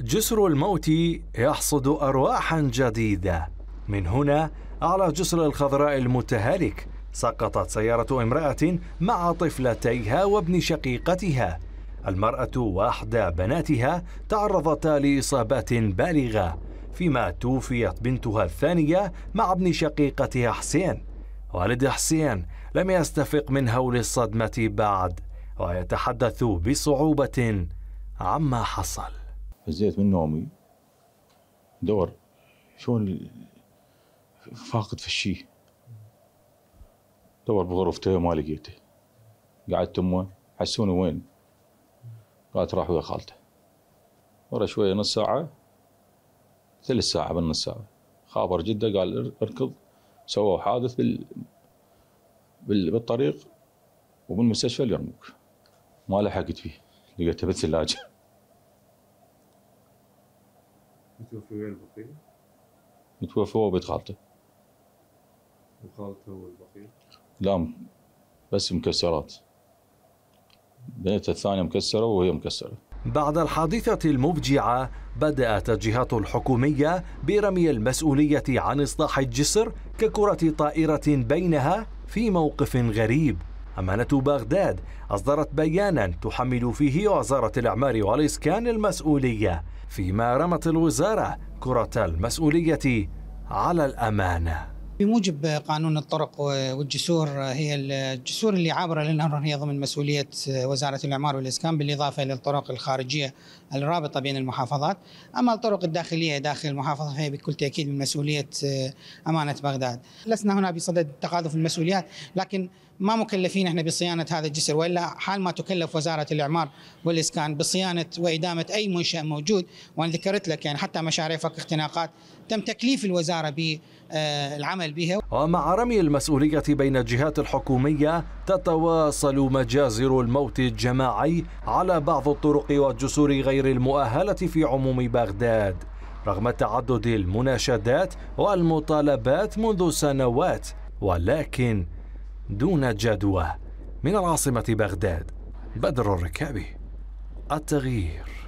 جسر الموت يحصد أرواحا جديدة من هنا على جسر الخضراء المتهالك سقطت سيارة امرأة مع طفلتيها وابن شقيقتها المرأة وأحدى بناتها تعرضتا لإصابات بالغة فيما توفيت بنتها الثانية مع ابن شقيقتها حسين والد حسين لم يستفق من هول الصدمة بعد ويتحدث بصعوبة عما حصل فزيت من نومي دور شلون فاقد في الشيء دور بغرفته ما لقيته قعدت امه حسوني وين قالت راح ويا خالته ورا شويه نص ساعه ثلث ساعه بالنص ساعه خابر جده قال اركض سووا حادث بال... بال... بالطريق وبالمستشفى اليرموك ما لحقت فيه لقيته بالثلاجه متوفي البقية؟ متوفي هو بيت خالته وخالته والبقيه لا بس مكسرات بنتها الثانية مكسرة وهي مكسرة بعد الحادثة المفجعة بدأت الجهات الحكومية برمي المسؤولية عن إصلاح الجسر ككرة طائرة بينها في موقف غريب أمانة بغداد أصدرت بيانا تحمل فيه وزارة الإعمار والإسكان المسؤولية فيما رمت الوزارة كرة المسؤولية على الأمانة بموجب قانون الطرق والجسور هي الجسور اللي عابره للنهر هي ضمن مسؤوليه وزاره الاعمار والاسكان بالاضافه الى الطرق الخارجيه الرابطه بين المحافظات، اما الطرق الداخليه داخل المحافظه فهي بكل تاكيد من مسؤوليه امانه بغداد. لسنا هنا بصدد تقاذف المسؤوليات لكن ما مكلفين احنا بصيانه هذا الجسر والا حال ما تكلف وزاره الاعمار والاسكان بصيانه وادامه اي منشا موجود وانا ذكرت لك يعني حتى مشاريع فك اختناقات تم تكليف الوزاره بالعمل آه، بها ومع رمي المسؤوليه بين الجهات الحكوميه تتواصل مجازر الموت الجماعي على بعض الطرق والجسور غير المؤهله في عموم بغداد رغم تعدد المناشدات والمطالبات منذ سنوات ولكن دون جدوى من العاصمة بغداد بدر الركابي التغيير